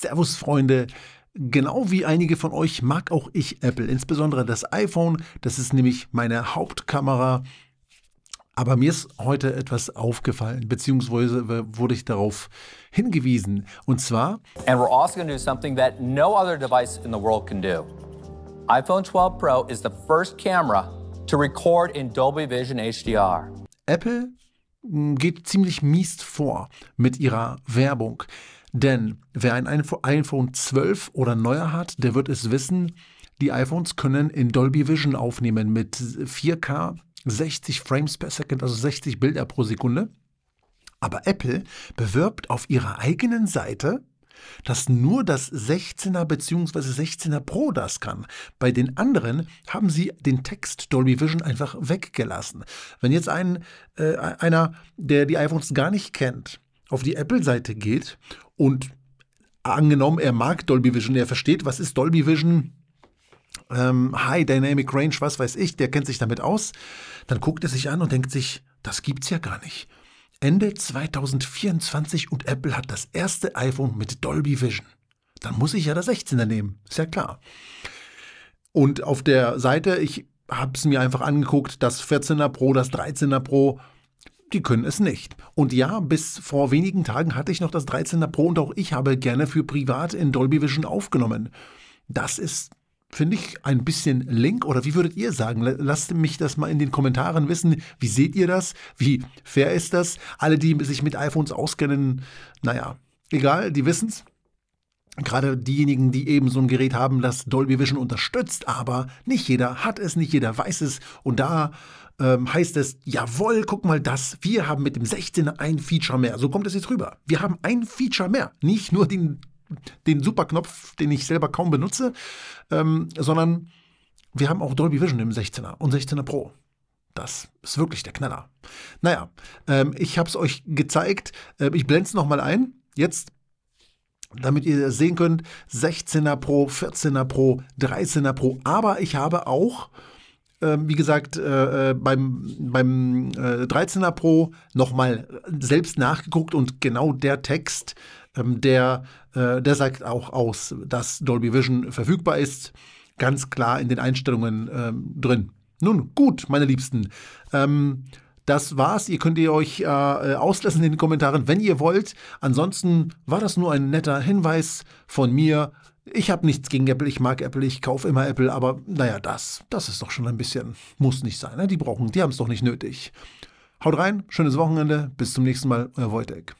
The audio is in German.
Servus, Freunde. Genau wie einige von euch mag auch ich Apple, insbesondere das iPhone. Das ist nämlich meine Hauptkamera. Aber mir ist heute etwas aufgefallen, beziehungsweise wurde ich darauf hingewiesen. Und zwar. And we're also going to do something that no other device in the world can do. iPhone 12 Pro is the first camera to record in Dolby Vision HDR. Apple hm, geht ziemlich mies vor mit ihrer Werbung. Denn wer ein iPhone 12 oder neuer hat, der wird es wissen, die iPhones können in Dolby Vision aufnehmen mit 4K, 60 Frames per Second, also 60 Bilder pro Sekunde. Aber Apple bewirbt auf ihrer eigenen Seite, dass nur das 16er bzw. 16er Pro das kann. Bei den anderen haben sie den Text Dolby Vision einfach weggelassen. Wenn jetzt ein, äh, einer, der die iPhones gar nicht kennt, auf die Apple-Seite geht und angenommen, er mag Dolby Vision, er versteht, was ist Dolby Vision, ähm, High Dynamic Range, was weiß ich, der kennt sich damit aus, dann guckt er sich an und denkt sich, das gibt's ja gar nicht. Ende 2024 und Apple hat das erste iPhone mit Dolby Vision. Dann muss ich ja das 16er nehmen, ist ja klar. Und auf der Seite, ich habe es mir einfach angeguckt, das 14er Pro, das 13er Pro, die können es nicht. Und ja, bis vor wenigen Tagen hatte ich noch das 13er Pro und auch ich habe gerne für privat in Dolby Vision aufgenommen. Das ist finde ich ein bisschen link oder wie würdet ihr sagen? Lasst mich das mal in den Kommentaren wissen. Wie seht ihr das? Wie fair ist das? Alle, die sich mit iPhones auskennen, naja, egal, die wissen es. Gerade diejenigen, die eben so ein Gerät haben, das Dolby Vision unterstützt, aber nicht jeder hat es, nicht jeder weiß es. Und da ähm, heißt es, jawohl, guck mal das, wir haben mit dem 16er ein Feature mehr. So kommt es jetzt rüber. Wir haben ein Feature mehr. Nicht nur den, den Superknopf, den ich selber kaum benutze, ähm, sondern wir haben auch Dolby Vision im 16er und 16er Pro. Das ist wirklich der Knaller. Naja, ähm, ich habe es euch gezeigt. Äh, ich blende es nochmal ein. Jetzt damit ihr sehen könnt, 16er Pro, 14er Pro, 13er Pro. Aber ich habe auch, äh, wie gesagt, äh, äh, beim, beim äh, 13er Pro nochmal selbst nachgeguckt und genau der Text, ähm, der, äh, der sagt auch aus, dass Dolby Vision verfügbar ist. Ganz klar in den Einstellungen ähm, drin. Nun gut, meine Liebsten. Ähm, das war's. Ihr könnt ihr euch äh, äh, auslassen in den Kommentaren, wenn ihr wollt. Ansonsten war das nur ein netter Hinweis von mir. Ich habe nichts gegen Apple, ich mag Apple, ich kaufe immer Apple, aber naja, das, das ist doch schon ein bisschen, muss nicht sein. Ne? Die brauchen, die haben es doch nicht nötig. Haut rein, schönes Wochenende, bis zum nächsten Mal, euer Wojtek.